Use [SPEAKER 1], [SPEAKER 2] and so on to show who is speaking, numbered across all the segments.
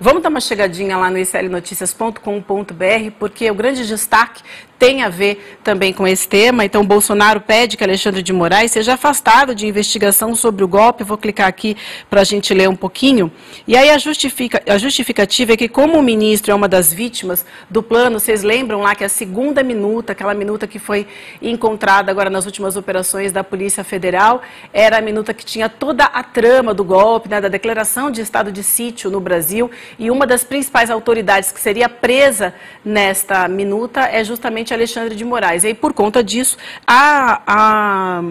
[SPEAKER 1] Vamos dar uma chegadinha lá no icelnoticias.com.br, porque o grande destaque tem a ver também com esse tema. Então, Bolsonaro pede que Alexandre de Moraes seja afastado de investigação sobre o golpe. Vou clicar aqui para a gente ler um pouquinho. E aí, a, justifica, a justificativa é que, como o ministro é uma das vítimas do plano, vocês lembram lá que a segunda minuta, aquela minuta que foi encontrada agora nas últimas operações da Polícia Federal, era a minuta que tinha toda a trama do golpe, né, da declaração de estado de sítio no Brasil. E uma das principais autoridades que seria presa nesta minuta é justamente presidente Alexandre de Moraes. E aí, por conta disso, a, a,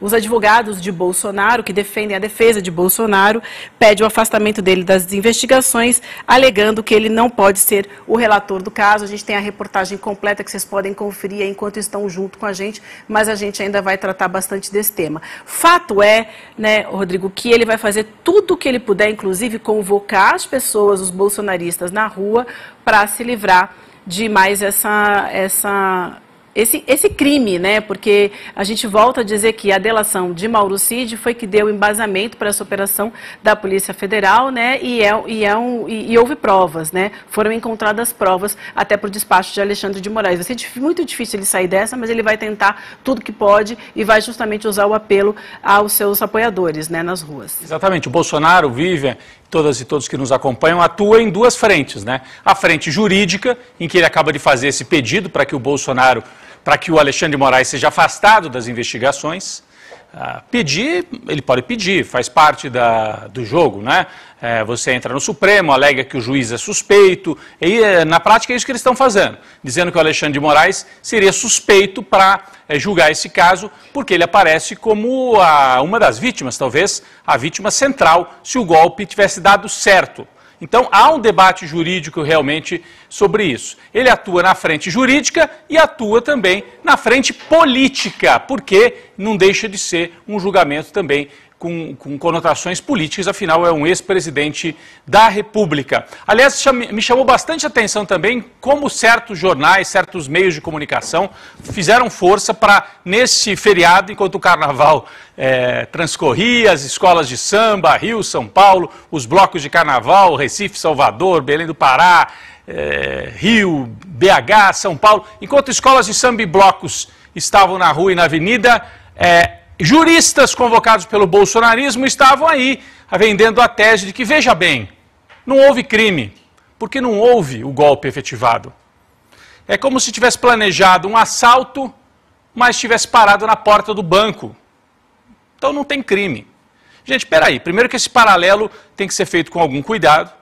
[SPEAKER 1] os advogados de Bolsonaro, que defendem a defesa de Bolsonaro, pedem o afastamento dele das investigações, alegando que ele não pode ser o relator do caso. A gente tem a reportagem completa que vocês podem conferir enquanto estão junto com a gente, mas a gente ainda vai tratar bastante desse tema. Fato é, né, Rodrigo, que ele vai fazer tudo o que ele puder, inclusive convocar as pessoas, os bolsonaristas, na rua, para se livrar de mais essa, essa esse, esse crime, né? Porque a gente volta a dizer que a delação de Mauro Cid foi que deu embasamento para essa operação da Polícia Federal, né? E, é, e, é um, e, e houve provas, né? Foram encontradas provas até para o despacho de Alexandre de Moraes. Vai ser muito difícil ele sair dessa, mas ele vai tentar tudo que pode e vai justamente usar o apelo aos seus apoiadores, né? Nas ruas.
[SPEAKER 2] Exatamente. O Bolsonaro, Vivian, todas e todos que nos acompanham, atua em duas frentes, né? A frente jurídica, em que ele acaba de fazer esse pedido para que o Bolsonaro para que o Alexandre de Moraes seja afastado das investigações. Ah, pedir, ele pode pedir, faz parte da, do jogo, né? É, você entra no Supremo, alega que o juiz é suspeito, e eh, na prática é isso que eles estão fazendo, dizendo que o Alexandre de Moraes seria suspeito para é, eh, julgar esse caso, porque ele aparece como a, uma das vítimas, talvez a vítima central, se o golpe tivesse dado certo. Então há um debate jurídico realmente sobre isso. Ele atua na frente jurídica e atua também na frente política, porque não deixa de ser um julgamento também com, com conotações políticas, afinal é um ex-presidente da República. Aliás, me chamou bastante atenção também como certos jornais, certos meios de comunicação fizeram força para, nesse feriado, enquanto o carnaval é, transcorria, as escolas de samba, Rio, São Paulo, os blocos de carnaval, Recife, Salvador, Belém do Pará, é, Rio, BH, São Paulo, enquanto escolas de samba e blocos estavam na rua e na avenida, é, Juristas convocados pelo bolsonarismo estavam aí vendendo a tese de que, veja bem, não houve crime, porque não houve o golpe efetivado. É como se tivesse planejado um assalto, mas tivesse parado na porta do banco. Então não tem crime. Gente, peraí. Primeiro que esse paralelo tem que ser feito com algum cuidado.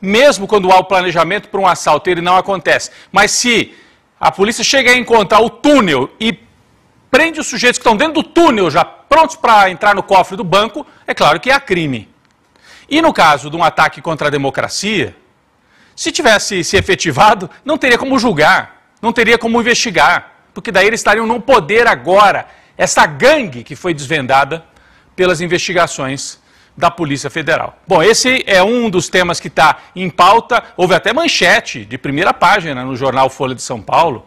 [SPEAKER 2] Mesmo quando há o planejamento para um assalto, ele não acontece. Mas se a polícia chega a encontrar o túnel e prende os sujeitos que estão dentro do túnel, já prontos para entrar no cofre do banco, é claro que há é crime. E no caso de um ataque contra a democracia, se tivesse se efetivado, não teria como julgar, não teria como investigar, porque daí eles estariam no poder agora. Essa gangue que foi desvendada pelas investigações da Polícia Federal. Bom, esse é um dos temas que está em pauta. Houve até manchete de primeira página no jornal Folha de São Paulo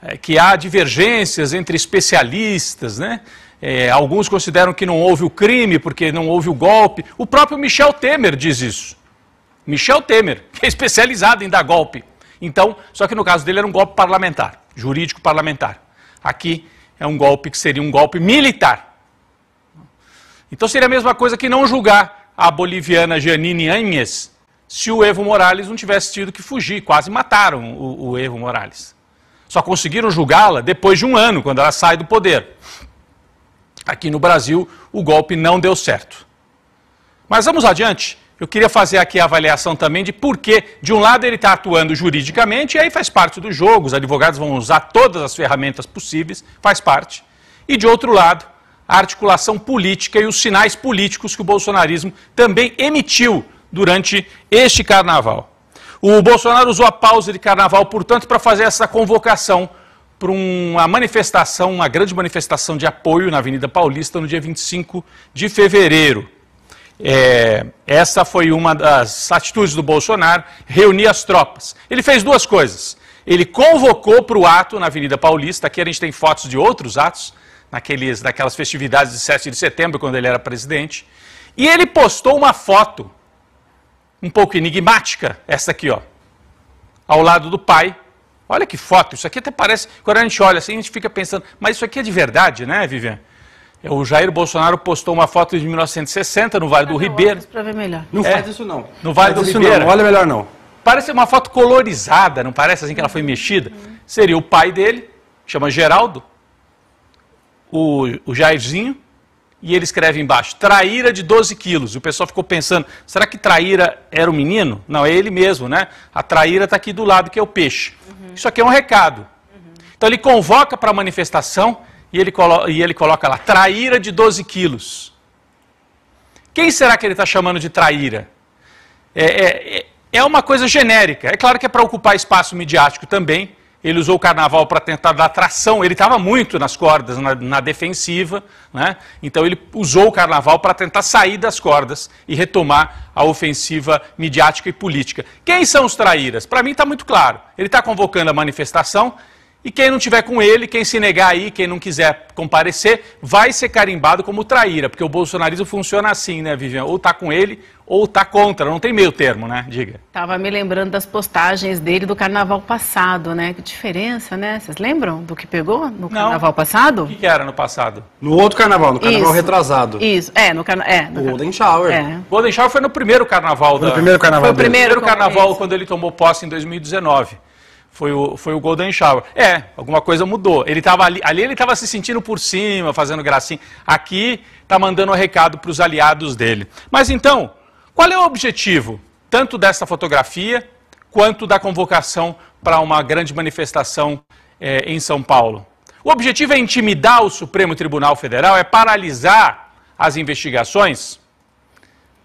[SPEAKER 2] é, que há divergências entre especialistas, né? É, alguns consideram que não houve o crime porque não houve o golpe. O próprio Michel Temer diz isso. Michel Temer, que é especializado em dar golpe. Então, só que no caso dele era um golpe parlamentar, jurídico parlamentar. Aqui é um golpe que seria um golpe militar. Então seria a mesma coisa que não julgar a boliviana Janine Anhes se o Evo Morales não tivesse tido que fugir, quase mataram o, o Evo Morales. Só conseguiram julgá-la depois de um ano, quando ela sai do poder. Aqui no Brasil, o golpe não deu certo. Mas vamos adiante. Eu queria fazer aqui a avaliação também de por que, de um lado, ele está atuando juridicamente, e aí faz parte do jogo, os advogados vão usar todas as ferramentas possíveis, faz parte. E, de outro lado, a articulação política e os sinais políticos que o bolsonarismo também emitiu durante este carnaval. O Bolsonaro usou a pausa de carnaval, portanto, para fazer essa convocação para uma manifestação, uma grande manifestação de apoio na Avenida Paulista no dia 25 de fevereiro. É, essa foi uma das atitudes do Bolsonaro, reunir as tropas. Ele fez duas coisas. Ele convocou para o ato na Avenida Paulista, aqui a gente tem fotos de outros atos, naqueles, naquelas festividades de 7 de setembro, quando ele era presidente, e ele postou uma foto um pouco enigmática, essa aqui, ó, ao lado do pai. Olha que foto, isso aqui até parece, quando a gente olha assim, a gente fica pensando, mas isso aqui é de verdade, né, Vivian? É, o Jair Bolsonaro postou uma foto de 1960 no Vale do ah, Ribeiro.
[SPEAKER 1] Para ver melhor. Não é, faz isso não. No Vale faz do isso Ribeiro. Não, olha melhor não.
[SPEAKER 2] Parece uma foto colorizada, não parece assim que ela foi mexida? Uhum. Seria o pai dele, chama Geraldo, o, o Jairzinho, e ele escreve embaixo, traíra de 12 quilos. O pessoal ficou pensando, será que traíra era o menino? Não, é ele mesmo, né? A traíra está aqui do lado, que é o peixe. Uhum. Isso aqui é um recado. Uhum. Então ele convoca para a manifestação e ele, e ele coloca lá, traíra de 12 quilos. Quem será que ele está chamando de traíra? É, é, é, é uma coisa genérica. É claro que é para ocupar espaço midiático também, ele usou o carnaval para tentar dar tração. Ele estava muito nas cordas, na, na defensiva. Né? Então, ele usou o carnaval para tentar sair das cordas e retomar a ofensiva midiática e política. Quem são os traíras? Para mim está muito claro. Ele está convocando a manifestação. E quem não tiver com ele, quem se negar aí, quem não quiser comparecer, vai ser carimbado como traíra, porque o bolsonarismo funciona assim, né, Vivian? Ou tá com ele ou tá contra, não tem meio termo, né? Diga.
[SPEAKER 1] Tava me lembrando das postagens dele do carnaval passado, né? Que diferença, né? Vocês lembram do que pegou no carnaval
[SPEAKER 2] não. passado? O que, que, era no passado? No outro carnaval, no carnaval Isso. retrasado. Isso, é, no carnaval. É, O Golden Shower. É. Golden Shower foi no primeiro carnaval. Foi no primeiro carnaval. Foi o primeiro, carnaval quando ele tomou posse em 2019. Foi o, foi o Golden Shower. É, alguma coisa mudou. Ele tava ali, ali ele estava se sentindo por cima, fazendo gracinha. Aqui está mandando um recado para os aliados dele. Mas então, qual é o objetivo, tanto dessa fotografia quanto da convocação para uma grande manifestação eh, em São Paulo? O objetivo é intimidar o Supremo Tribunal Federal? É paralisar as investigações?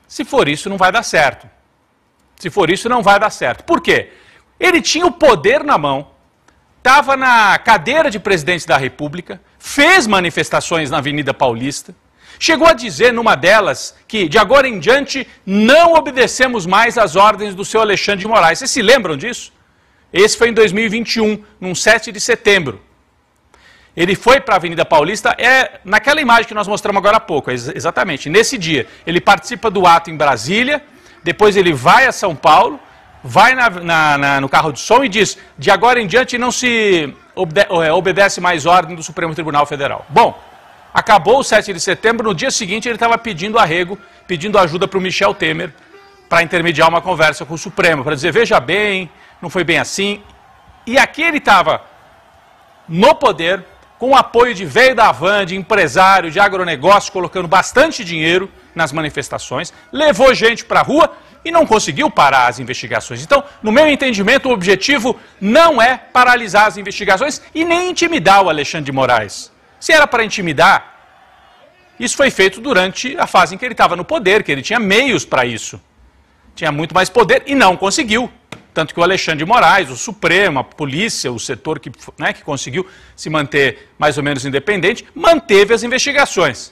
[SPEAKER 2] Se for isso, não vai dar certo. Se for isso, não vai dar certo. Por quê? Ele tinha o poder na mão, estava na cadeira de presidente da República, fez manifestações na Avenida Paulista, Chegou a dizer numa delas que, de agora em diante, não obedecemos mais às ordens do seu Alexandre de Moraes. Vocês se lembram disso? Esse foi em 2021, num 7 de setembro. Ele foi para a Avenida Paulista, é naquela imagem que nós mostramos agora há pouco, é exatamente, nesse dia. Ele participa do ato em Brasília, depois ele vai a São Paulo, vai na, na, na, no carro de som e diz: de agora em diante não se obede é, obedece mais ordem do Supremo Tribunal Federal. Bom, Acabou o 7 de setembro, no dia seguinte ele estava pedindo arrego, pedindo ajuda para o Michel Temer, para intermediar uma conversa com o Supremo, para dizer, veja bem, não foi bem assim. E aqui ele estava no poder, com o apoio de veio da van, de empresário, de agronegócio, colocando bastante dinheiro nas manifestações, levou gente para a rua e não conseguiu parar as investigações. Então, no meu entendimento, o objetivo não é paralisar as investigações e nem intimidar o Alexandre de Moraes. Se era para intimidar, isso foi feito durante a fase em que ele estava no poder, que ele tinha meios para isso. Tinha muito mais poder e não conseguiu. Tanto que o Alexandre de Moraes, o Supremo, a polícia, o setor que, né, que conseguiu se manter mais ou menos independente, manteve as investigações.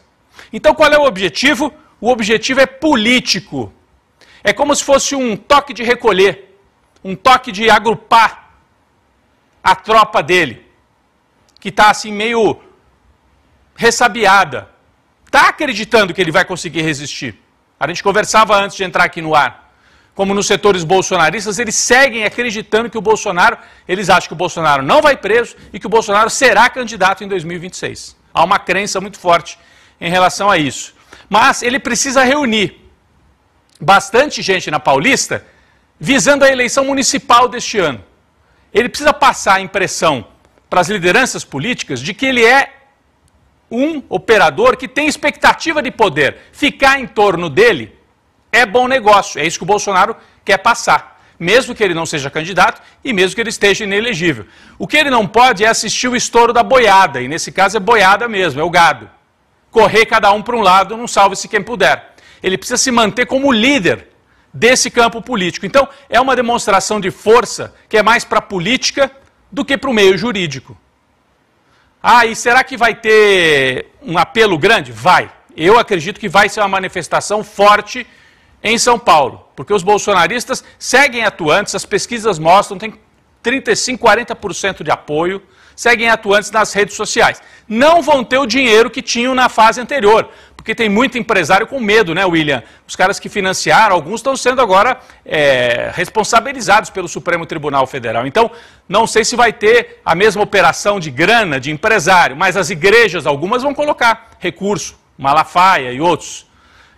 [SPEAKER 2] Então qual é o objetivo? O objetivo é político. É como se fosse um toque de recolher, um toque de agrupar a tropa dele, que está assim meio ressabiada. Está acreditando que ele vai conseguir resistir. A gente conversava antes de entrar aqui no ar. Como nos setores bolsonaristas, eles seguem acreditando que o Bolsonaro, eles acham que o Bolsonaro não vai preso e que o Bolsonaro será candidato em 2026. Há uma crença muito forte em relação a isso. Mas ele precisa reunir bastante gente na Paulista visando a eleição municipal deste ano. Ele precisa passar a impressão para as lideranças políticas de que ele é um operador que tem expectativa de poder. Ficar em torno dele é bom negócio. É isso que o Bolsonaro quer passar. Mesmo que ele não seja candidato e mesmo que ele esteja inelegível. O que ele não pode é assistir o estouro da boiada, e nesse caso é boiada mesmo, é o gado. Correr cada um para um lado, não salve-se quem puder. Ele precisa se manter como líder desse campo político. Então, é uma demonstração de força que é mais para a política do que para o meio jurídico. Ah, e será que vai ter um apelo grande? Vai. Eu acredito que vai ser uma manifestação forte em São Paulo, porque os bolsonaristas seguem atuantes, as pesquisas mostram, tem 35, 40% de apoio, seguem atuantes nas redes sociais. Não vão ter o dinheiro que tinham na fase anterior, porque tem muito empresário com medo, né, William? Os caras que financiaram, alguns estão sendo agora é, responsabilizados pelo Supremo Tribunal Federal. Então, não sei se vai ter a mesma operação de grana de empresário, mas as igrejas, algumas vão colocar recurso, Malafaia e outros.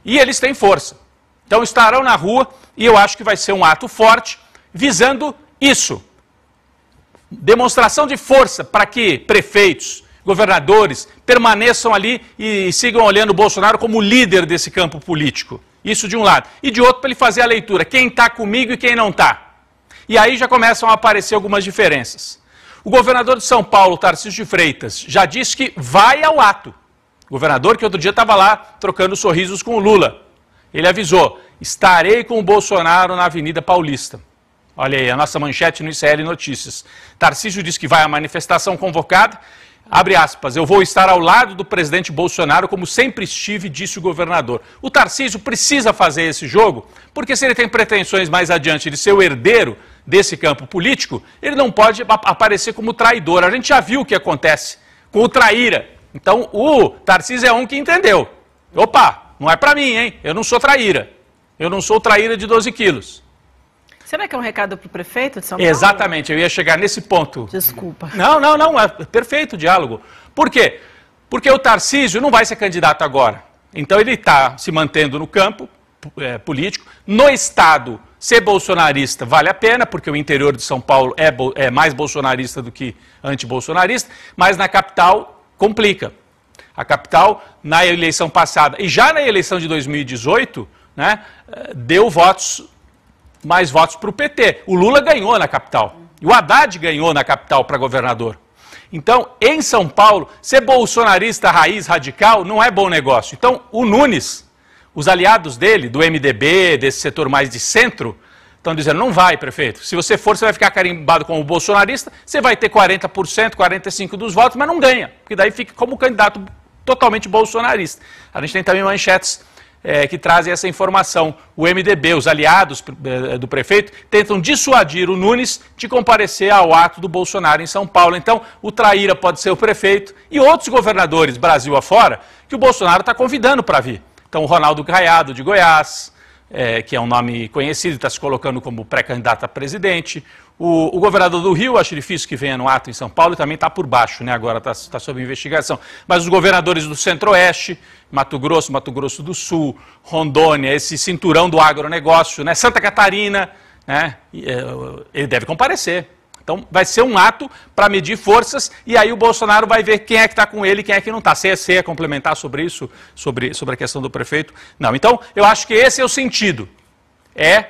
[SPEAKER 2] E eles têm força. Então, estarão na rua e eu acho que vai ser um ato forte visando isso. Demonstração de força para que prefeitos, governadores, permaneçam ali e sigam olhando o Bolsonaro como líder desse campo político. Isso de um lado. E de outro, para ele fazer a leitura: quem está comigo e quem não está. E aí já começam a aparecer algumas diferenças. O governador de São Paulo, Tarcísio de Freitas, já disse que vai ao ato. Governador que outro dia estava lá trocando sorrisos com o Lula. Ele avisou: estarei com o Bolsonaro na Avenida Paulista. Olha aí, a nossa manchete no ICL Notícias. Tarcísio disse que vai à manifestação convocada Abre aspas, eu vou estar ao lado do presidente Bolsonaro como sempre estive, disse o governador. O Tarcísio precisa fazer esse jogo, porque se ele tem pretensões mais adiante de ser o herdeiro desse campo político, ele não pode aparecer como traidor. A gente já viu o que acontece com o traíra. Então o Tarcísio é um que entendeu. Opa, não é para mim, hein? Eu não sou traíra. Eu não sou traíra de 12 quilos.
[SPEAKER 1] Será é que é um recado para o prefeito de São Paulo? Exatamente,
[SPEAKER 2] eu ia chegar nesse ponto. Desculpa. Não, não, não, é perfeito o diálogo. Por quê? Porque o Tarcísio não vai ser candidato agora. Então ele está se mantendo no campo é, político. No Estado, ser bolsonarista vale a pena, porque o interior de São Paulo é, é mais bolsonarista do que antibolsonarista, mas na capital complica. A capital, na eleição passada e já na eleição de 2018, né, eh, deu votos mais votos para o PT. O Lula ganhou na capital. E o Haddad ganhou na capital para governador. Então, em São Paulo, ser bolsonarista raiz radical não é bom negócio. Então, o Nunes, os aliados dele, do MDB, desse setor mais de centro, estão dizendo: não vai, prefeito. Se você for, você vai ficar carimbado como bolsonarista, você vai ter 40%, 45% dos votos, mas não ganha, porque daí fica como candidato totalmente bolsonarista. A gente tem também manchetes é, que trazem essa informação. O MDB, os aliados eh, do prefeito, tentam dissuadir o Nunes de comparecer ao ato do Bolsonaro em São Paulo. Então, o Traíra pode ser o prefeito e outros governadores, Brasil afora, que o Bolsonaro está convidando para vir. Então, o Ronaldo Caiado, de Goiás, é, que é um nome conhecido, está se colocando como pré-candidato a presidente. O, o, governador do Rio, acho difícil que venha no ato em São Paulo, e também está por baixo, né? agora está tá sob investigação. Mas os governadores do Centro-Oeste, Mato Grosso, Mato Grosso do Sul, Rondônia, esse cinturão do agronegócio, né? Santa Catarina, né? É, ele deve comparecer. Então vai ser um ato para medir forças e aí o Bolsonaro vai ver quem é que está com ele e quem é que não está. você é complementar sobre isso, sobre, sobre a questão do prefeito? Não. Então eu acho que esse é o sentido. É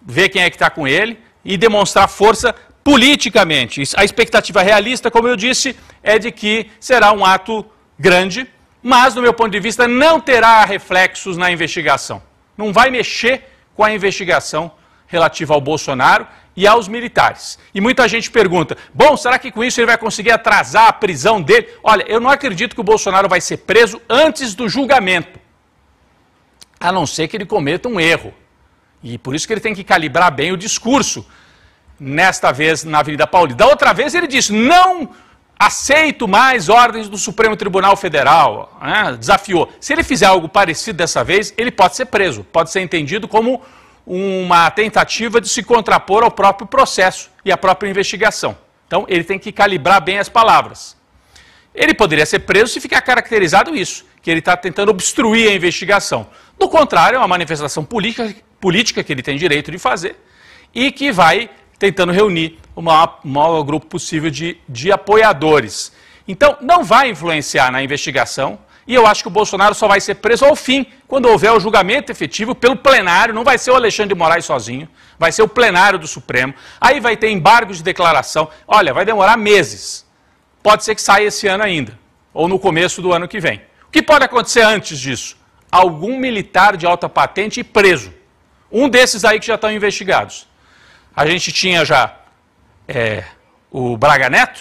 [SPEAKER 2] ver quem é que está com ele e demonstrar força politicamente. A expectativa realista, como eu disse, é de que será um ato grande, mas, do meu ponto de vista, não terá reflexos na investigação. Não vai mexer com a investigação relativa ao Bolsonaro e aos militares. E muita gente pergunta: bom, será que com isso ele vai conseguir atrasar a prisão dele? Olha, eu não acredito que o Bolsonaro vai ser preso antes do julgamento, a não ser que ele cometa um erro. E por isso que ele tem que calibrar bem o discurso, nesta vez na Avenida Paulista. Da outra vez ele disse: não aceito mais ordens do Supremo Tribunal Federal. Né? Desafiou. Se ele fizer algo parecido dessa vez, ele pode ser preso, pode ser entendido como uma tentativa de se contrapor ao próprio processo e à própria investigação. Então ele tem que calibrar bem as palavras. Ele poderia ser preso se ficar caracterizado isso, que ele está tentando obstruir a investigação. Do contrário, é uma manifestação política, política que ele tem direito de fazer e que vai tentando reunir o maior, o maior grupo possível de, de apoiadores. Então, não vai influenciar na investigação, e eu acho que o Bolsonaro só vai ser preso ao fim, quando houver o julgamento efetivo pelo plenário, não vai ser o Alexandre de Moraes sozinho, vai ser o plenário do Supremo. Aí vai ter embargo de declaração. Olha, vai demorar meses. Pode ser que saia esse ano ainda, ou no começo do ano que vem. O que pode acontecer antes disso? Algum militar de alta patente preso. Um desses aí que já estão investigados. A gente tinha já é, o Braga Neto,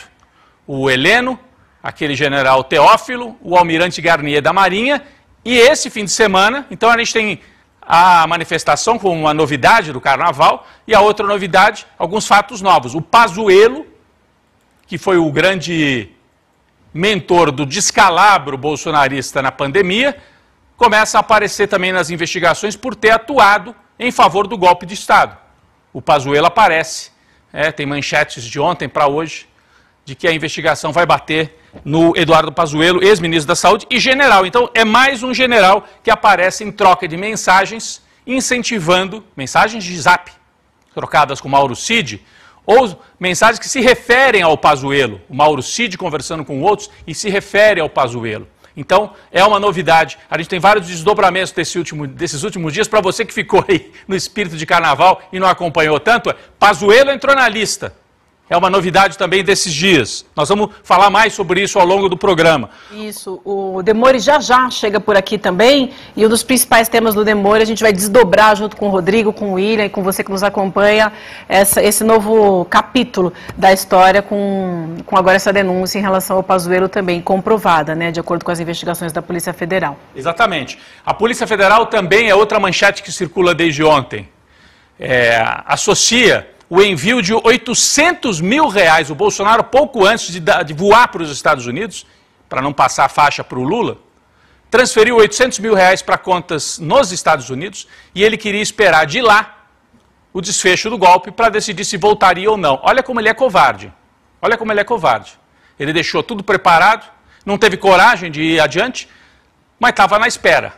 [SPEAKER 2] o Heleno, aquele general Teófilo, o almirante Garnier da Marinha, e esse fim de semana, então a gente tem a manifestação como uma novidade do carnaval, e a outra novidade, alguns fatos novos. O Pazuello, que foi o grande mentor do descalabro bolsonarista na pandemia, começa a aparecer também nas investigações por ter atuado em favor do golpe de Estado. O Pazuello aparece, é, tem manchetes de ontem para hoje, de que a investigação vai bater no Eduardo Pazuello, ex-ministro da Saúde e general. Então, é mais um general que aparece em troca de mensagens, incentivando mensagens de zap, trocadas com Mauro Cid, ou mensagens que se referem ao Pazuello. O Mauro Cid conversando com outros e se refere ao Pazuello. Então, é uma novidade. A gente tem vários desdobramentos desse último, desses últimos dias. Para você que ficou aí no espírito de carnaval e não acompanhou tanto, é, Pazuello entrou na lista. É uma novidade também desses dias. Nós vamos falar mais sobre isso ao longo do programa. Isso.
[SPEAKER 1] O Demore já já chega por aqui também. E um dos principais temas do Demore a gente vai desdobrar junto com o Rodrigo, com o William e com você que nos acompanha essa, esse novo capítulo da história com, com agora essa denúncia em relação ao Pazuello também comprovada, né, de acordo com as investigações da Polícia Federal.
[SPEAKER 2] Exatamente. A Polícia Federal também é outra manchete que circula desde ontem. É, associa o envio de 800 mil reais, o Bolsonaro, pouco antes de, de voar para os Estados Unidos, para não passar a faixa para o Lula, transferiu 800 mil reais para contas nos Estados Unidos e ele queria esperar de lá o desfecho do golpe para decidir se voltaria ou não. Olha como ele é covarde. Olha como ele é covarde. Ele deixou tudo preparado, não teve coragem de ir adiante, mas estava na espera.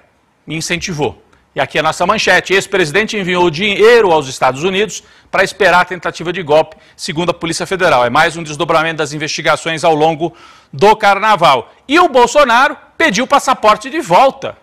[SPEAKER 2] Me incentivou. E aqui é a nossa manchete. Ex-presidente enviou dinheiro aos Estados Unidos para esperar a tentativa de golpe, segundo a Polícia Federal. É mais um desdobramento das investigações ao longo do carnaval. E o Bolsonaro pediu o passaporte de volta.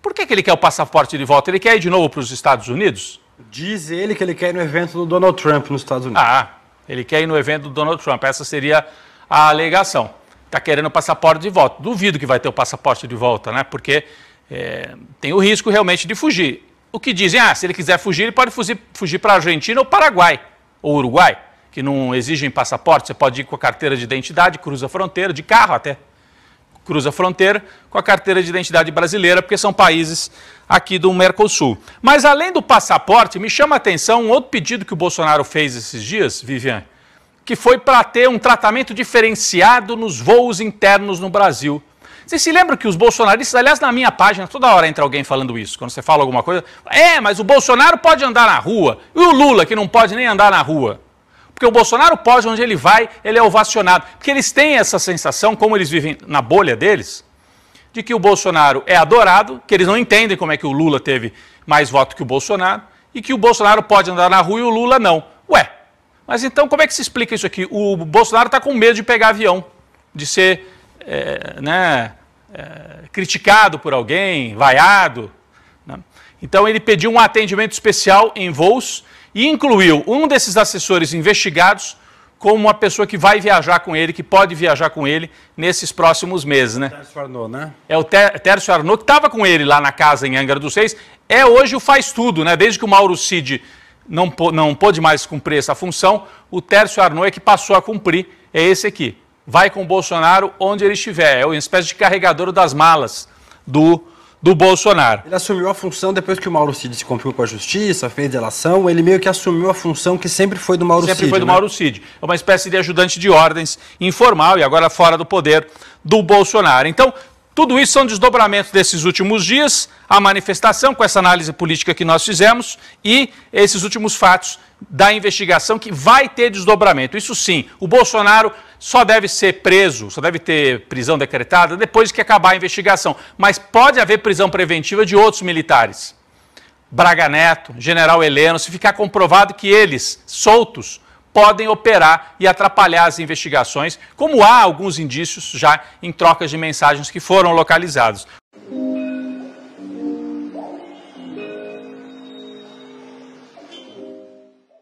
[SPEAKER 2] Por que, que ele quer o passaporte de volta? Ele quer ir de novo para os Estados Unidos? Diz ele que ele quer ir no evento do Donald Trump nos Estados Unidos. Ah, ele quer ir no evento do Donald Trump. Essa seria a alegação. Está querendo o passaporte de volta. Duvido que vai ter o passaporte de volta, né? Porque é, tem o risco realmente de fugir. O que dizem, ah, se ele quiser fugir, ele pode fugir, fugir para a Argentina ou Paraguai, ou Uruguai, que não exigem passaporte, você pode ir com a carteira de identidade, cruza a fronteira, de carro até, cruza a fronteira com a carteira de identidade brasileira, porque são países aqui do Mercosul. Mas além do passaporte, me chama a atenção um outro pedido que o Bolsonaro fez esses dias, Viviane, que foi para ter um tratamento diferenciado nos voos internos no Brasil você se lembra que os bolsonaristas, aliás, na minha página, toda hora entra alguém falando isso, quando você fala alguma coisa. É, mas o Bolsonaro pode andar na rua. E o Lula, que não pode nem andar na rua. Porque o Bolsonaro pode, onde ele vai, ele é ovacionado. Porque eles têm essa sensação, como eles vivem na bolha deles, de que o Bolsonaro é adorado, que eles não entendem como é que o Lula teve mais voto que o Bolsonaro, e que o Bolsonaro pode andar na rua e o Lula não. Ué, mas então como é que se explica isso aqui? O Bolsonaro está com medo de pegar avião, de ser é, né, é, criticado por alguém, vaiado. Né? Então ele pediu um atendimento especial em voos e incluiu um desses assessores investigados como uma pessoa que vai viajar com ele, que pode viajar com ele nesses próximos meses, né? Tércio Arnaud, né? É o Tércio Arnaud, que estava com ele lá na casa em Angra dos Reis, é hoje o faz tudo, né? Desde que o Mauro Cid não, não pôde mais cumprir essa função, o Tércio Arnaud é que passou a cumprir, é esse aqui vai com Bolsonaro onde ele estiver. É uma espécie de carregador das malas do, do Bolsonaro. Ele assumiu a função depois que o Mauro Cid se confiou com a justiça, fez delação, ele meio que
[SPEAKER 1] assumiu a função que sempre foi do Mauro sempre Cid. Sempre foi do né? Mauro
[SPEAKER 2] Cid. É uma espécie de ajudante de ordens informal e agora fora do poder do Bolsonaro. Então, tudo isso são desdobramentos desses últimos dias, a manifestação com essa análise política que nós fizemos e esses últimos fatos da investigação que vai ter desdobramento. Isso sim, o Bolsonaro só deve ser preso, só deve ter prisão decretada depois que acabar a investigação, mas pode haver prisão preventiva de outros militares. Braga Neto, General Heleno, se ficar comprovado que eles, soltos, podem operar e atrapalhar as investigações, como há alguns indícios já em trocas de mensagens que foram localizados.